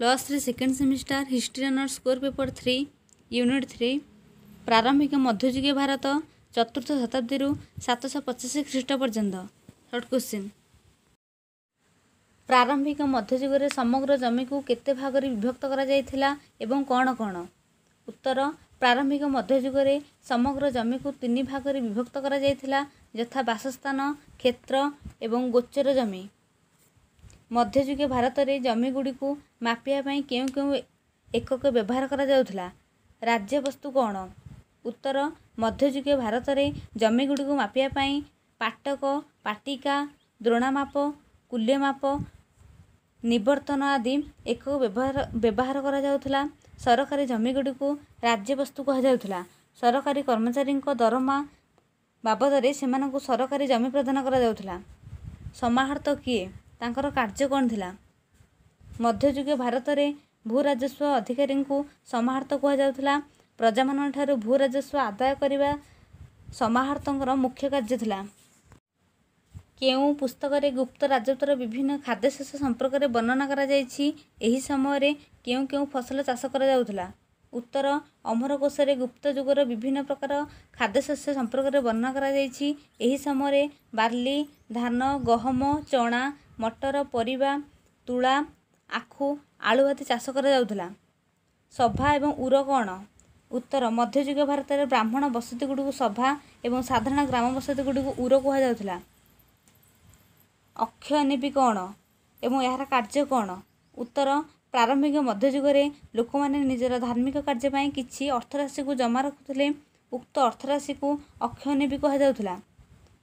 plus three second semester history honours core paper three unit three ପ୍ରାରମ୍ଭିକ ମଧ୍ୟଯୁଗୀୟ ଭାରତ ଚତୁର୍ଥ ଶତାବ୍ଦୀରୁ ସାତଶହ ପଚାଶ ଖ୍ରୀଷ୍ଟ ପର୍ଯ୍ୟନ୍ତ ସର୍ଟ କ୍ୱେଶ୍ଚିନ୍ ପ୍ରାରମ୍ଭିକ ମଧ୍ୟଯୁଗରେ ସମଗ୍ର ଜମିକୁ କେତେ ଭାଗରେ ବିଭକ୍ତ କରାଯାଇଥିଲା ଏବଂ କ'ଣ କ'ଣ ଉତ୍ତର ପ୍ରାରମ୍ଭିକ ମଧ୍ୟଯୁଗରେ ସମଗ୍ର ଜମିକୁ ତିନି ଭାଗରେ ବିଭକ୍ତ କରାଯାଇଥିଲା ଯଥା ବାସସ୍ଥାନ କ୍ଷେତ୍ର ଏବଂ ଗୋଚର ଜମି ମଧ୍ୟଯୁଗୀୟ ଭାରତରେ ଜମିଗୁଡ଼ିକୁ ମାପିବା ପାଇଁ କେଉଁ କେଉଁ ଏକକ ବ୍ୟବହାର କରାଯାଉଥିଲା ରାଜ୍ୟବସ୍ତୁ କ'ଣ ଉତ୍ତର ମଧ୍ୟଯୁଗୀୟ ଭାରତରେ ଜମିଗୁଡ଼ିକୁ ମାପିବା ପାଇଁ ପାଟକ ପାଟିକା ଦ୍ରୋଣାମାପ କୁଲ୍ୟମାପ ନିବର୍ତ୍ତନ ଆଦି ଏକକ ବ୍ୟବହାର ବ୍ୟବହାର କରାଯାଉଥିଲା ସରକାରୀ ଜମିଗୁଡ଼ିକୁ ରାଜ୍ୟବସ୍ତୁ କୁହାଯାଉଥିଲା ସରକାରୀ କର୍ମଚାରୀଙ୍କ ଦରମା ବାବଦରେ ସେମାନଙ୍କୁ ସରକାରୀ ଜମି ପ୍ରଦାନ କରାଯାଉଥିଲା ସମାହର୍ତ୍ତ କିଏ ତାଙ୍କର କାର୍ଯ୍ୟ କ'ଣ ଥିଲା ମଧ୍ୟଯୁଗୀୟ ଭାରତରେ ଭୂ ରାଜସ୍ୱ ଅଧିକାରୀଙ୍କୁ ସମାହାର୍ତ୍ତ କୁହାଯାଉଥିଲା ପ୍ରଜାମାନଙ୍କ ଠାରୁ ଭୂ ରାଜସ୍ୱ ଆଦାୟ କରିବା ସମାହାର୍ତ୍ତଙ୍କର ମୁଖ୍ୟ କାର୍ଯ୍ୟ ଥିଲା କେଉଁ ପୁସ୍ତକରେ ଗୁପ୍ତ ରାଜତ୍ୱର ବିଭିନ୍ନ ଖାଦ୍ୟଶେଷ ସମ୍ପର୍କରେ ବର୍ଣ୍ଣନା କରାଯାଇଛି ଏହି ସମୟରେ କେଉଁ କେଉଁ ଫସଲ ଚାଷ କରାଯାଉଥିଲା ଉତ୍ତର ଅମରକୋଷରେ ଗୁପ୍ତ ଯୁଗର ବିଭିନ୍ନ ପ୍ରକାର ଖାଦ୍ୟଶସ୍ୟ ସମ୍ପର୍କରେ ବର୍ଣ୍ଣନା କରାଯାଇଛି ଏହି ସମୟରେ ବାର୍ଲି ଧାନ ଗହମ ଚଣା ମଟର ପରିବା ତୁଳା ଆଖୁ ଆଳୁ ଆଦି ଚାଷ କରାଯାଉଥିଲା ସଭା ଏବଂ ଉର କ'ଣ ଉତ୍ତର ମଧ୍ୟଯୁଗ ଭାରତରେ ବ୍ରାହ୍ମଣ ବସତି ଗୁଡ଼ିକୁ ସଭା ଏବଂ ସାଧାରଣ ଗ୍ରାମ ବସତି ଗୁଡ଼ିକୁ ଉର କୁହାଯାଉଥିଲା ଅକ୍ଷୟ ନିପି କ'ଣ ଏବଂ ଏହାର କାର୍ଯ୍ୟ କ'ଣ ଉତ୍ତର ପ୍ରାରମ୍ଭିକ ମଧ୍ୟଯୁଗରେ ଲୋକମାନେ ନିଜର ଧାର୍ମିକ କାର୍ଯ୍ୟ ପାଇଁ କିଛି ଅର୍ଥରାଶିକୁ ଜମା ରଖୁଥିଲେ ଉକ୍ତ ଅର୍ଥରାଶିକୁ ଅକ୍ଷୟନିପି କୁହାଯାଉଥିଲା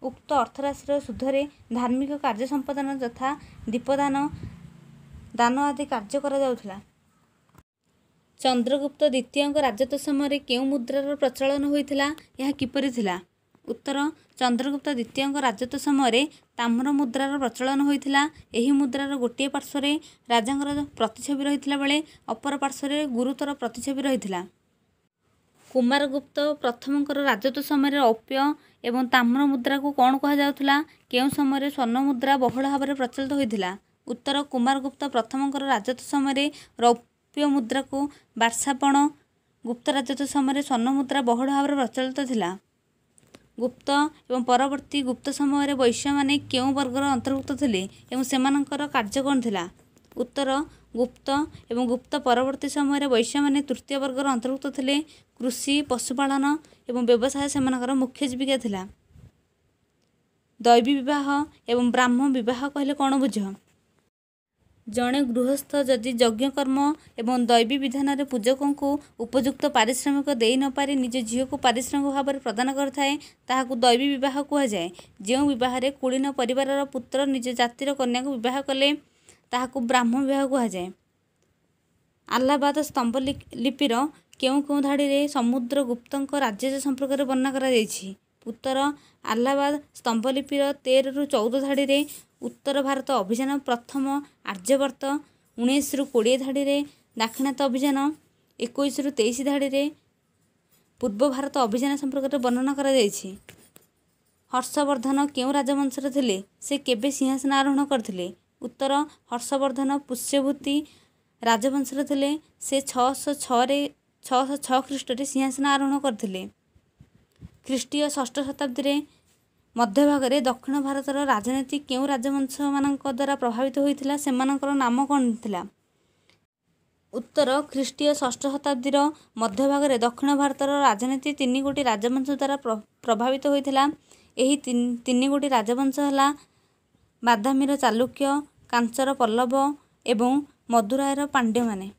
ଉକ୍ତ ଅର୍ଥରାଶିର ସୁଧରେ ଧାର୍ମିକ କାର୍ଯ୍ୟ ସମ୍ପାଦନ ଯଥା ଦୀପଦାନ ଦାନ ଆଦି କାର୍ଯ୍ୟ କରାଯାଉଥିଲା ଚନ୍ଦ୍ରଗୁପ୍ତ ଦ୍ୱିତୀୟଙ୍କ ରାଜତ୍ୱ ସମୟରେ କେଉଁ ମୁଦ୍ରାର ପ୍ରଚଳନ ହୋଇଥିଲା ଏହା କିପରି ଥିଲା ଉତ୍ତର ଚନ୍ଦ୍ରଗୁପ୍ତ ଦ୍ୱିତୀୟଙ୍କ ରାଜତ୍ୱ ସମୟରେ ତାମ୍ର ମୁଦ୍ରାର ପ୍ରଚଳନ ହୋଇଥିଲା ଏହି ମୁଦ୍ରାର ଗୋଟିଏ ପାର୍ଶ୍ୱରେ ରାଜାଙ୍କର ପ୍ରତିଛବି ରହିଥିଲା ବେଳେ ଅପର ପାର୍ଶ୍ୱରେ ଗୁରୁତର ପ୍ରତିଛବି ରହିଥିଲା କୁମାରଗୁପ୍ତ ପ୍ରଥମଙ୍କର ରାଜତ୍ୱ ସମୟରେ ଔପ୍ୟ ଏବଂ ତାମ୍ର ମୁଦ୍ରାକୁ କ'ଣ କୁହାଯାଉଥିଲା କେଉଁ ସମୟରେ ସ୍ୱର୍ଣ୍ଣ ମୁଦ୍ରା ବହୁଳ ଭାବରେ ପ୍ରଚଳିତ ହୋଇଥିଲା ଉତ୍ତର କୁମାରଗୁପ୍ତ ପ୍ରଥମଙ୍କର ରାଜତ୍ୱ ସମୟରେ ରୌପ୍ୟ ମୁଦ୍ରାକୁ ବାର୍ଷାପଣ ଗୁପ୍ତ ରାଜତ୍ୱ ସମୟରେ ସ୍ୱର୍ଣ୍ଣ ମୁଦ୍ରା ବହୁଳ ଭାବରେ ପ୍ରଚଳିତ ଥିଲା ଗୁପ୍ତ ଏବଂ ପରବର୍ତ୍ତୀ ଗୁପ୍ତ ସମୟରେ ବୈଶ୍ୟମାନେ କେଉଁ ବର୍ଗର ଅନ୍ତର୍ଭୁକ୍ତ ଥିଲେ ଏବଂ ସେମାନଙ୍କର କାର୍ଯ୍ୟ କ'ଣ ଥିଲା ଉତ୍ତର ଗୁପ୍ତ ଏବଂ ଗୁପ୍ତ ପରବର୍ତ୍ତୀ ସମୟରେ ବୈଶ୍ୟମାନେ ତୃତୀୟ ବର୍ଗର ଅନ୍ତର୍ଭୁକ୍ତ ଥିଲେ କୃଷି ପଶୁପାଳନ ଏବଂ ବ୍ୟବସାୟ ସେମାନଙ୍କର ମୁଖ୍ୟ ଜୀବିକା ଥିଲା ଦୈବୀ ବିବାହ ଏବଂ ବ୍ରାହ୍ମ ବିବାହ କହିଲେ କ'ଣ ବୁଝ ଜଣେ ଗୃହସ୍ଥ ଯଦି ଯଜ୍ଞକର୍ମ ଏବଂ ଦୈବୀ ବିଧାନରେ ପୂଜକଙ୍କୁ ଉପଯୁକ୍ତ ପାରିଶ୍ରମିକ ଦେଇ ନପାରି ନିଜ ଝିଅକୁ ପାରିଶ୍ରମିକ ଭାବରେ ପ୍ରଦାନ କରିଥାଏ ତାହାକୁ ଦୈବୀ ବିବାହ କୁହାଯାଏ ଯେଉଁ ବିବାହରେ କୁଳିନ ପରିବାରର ପୁତ୍ର ନିଜ ଜାତିର କନ୍ୟାକୁ ବିବାହ କଲେ ତାହାକୁ ବ୍ରାହ୍ମଣ ବିବାହ କୁହାଯାଏ ଆହ୍ଲାବାଦ ସ୍ତମ୍ଭ ଲିପିର କେଉଁ କେଉଁ ଧାଡ଼ିରେ ସମୁଦ୍ର ଗୁପ୍ତଙ୍କ ରାଜ୍ୟ ସମ୍ପର୍କରେ ବର୍ଣ୍ଣନା କରାଯାଇଛି ଉତ୍ତର ଆହ୍ଲାବାଦ ସ୍ତମ୍ଭ ଲିପିର ତେରରୁ ଚଉଦ ଧାଡ଼ିରେ ଉତ୍ତର ଭାରତ ଅଭିଯାନ ପ୍ରଥମ ଆର୍ଯ୍ୟବର୍ତ୍ତ ଉଣେଇଶରୁ କୋଡ଼ିଏ ଧାଡ଼ିରେ ଦାକ୍ଷିଣାତ୍ୟ ଅଭିଯାନ ଏକୋଇଶରୁ ତେଇଶ ଧାଡ଼ିରେ ପୂର୍ବ ଭାରତ ଅଭିଯାନ ସମ୍ପର୍କରେ ବର୍ଣ୍ଣନା କରାଯାଇଛି ହର୍ଷବର୍ଦ୍ଧନ କେଉଁ ରାଜବଂଶରେ ଥିଲେ ସେ କେବେ ସିଂହାସନ ଆରୋହଣ କରିଥିଲେ ଉତ୍ତର ହର୍ଷବର୍ଦ୍ଧନ ପୁଷ୍ୟଭୂତି ରାଜବଂଶରେ ଥିଲେ ସେ ଛଅଶହ ଛଅରେ ଛଅଶହ ଛଅ ଖ୍ରୀଷ୍ଟରେ ସିଂହାସନ ଆରୋହଣ କରିଥିଲେ ଖ୍ରୀଷ୍ଟୀୟ ଷଷ୍ଠ ଶତାବ୍ଦୀରେ ମଧ୍ୟଭାଗରେ ଦକ୍ଷିଣ ଭାରତର ରାଜନୀତି କେଉଁ ରାଜବଂଶମାନଙ୍କ ଦ୍ୱାରା ପ୍ରଭାବିତ ହୋଇଥିଲା ସେମାନଙ୍କର ନାମ କ'ଣ ଥିଲା ଉତ୍ତର ଖ୍ରୀଷ୍ଟୀୟ ଷଷ୍ଠ ଶତାବ୍ଦୀର ମଧ୍ୟଭାଗରେ ଦକ୍ଷିଣ ଭାରତର ରାଜନୀତି ତିନି ଗୋଟି ରାଜବଂଶ ଦ୍ୱାରା ପ୍ରଭାବିତ ହୋଇଥିଲା ଏହି ତିନି ଗୋଟି ରାଜବଂଶ ହେଲା ବାଦାମୀର ଚାଲୁକ୍ୟ କାଞ୍ଚର ପଲ୍ଲବ ଏବଂ ମଦୁରାଇର ପାଣ୍ଡ୍ୟମାନେ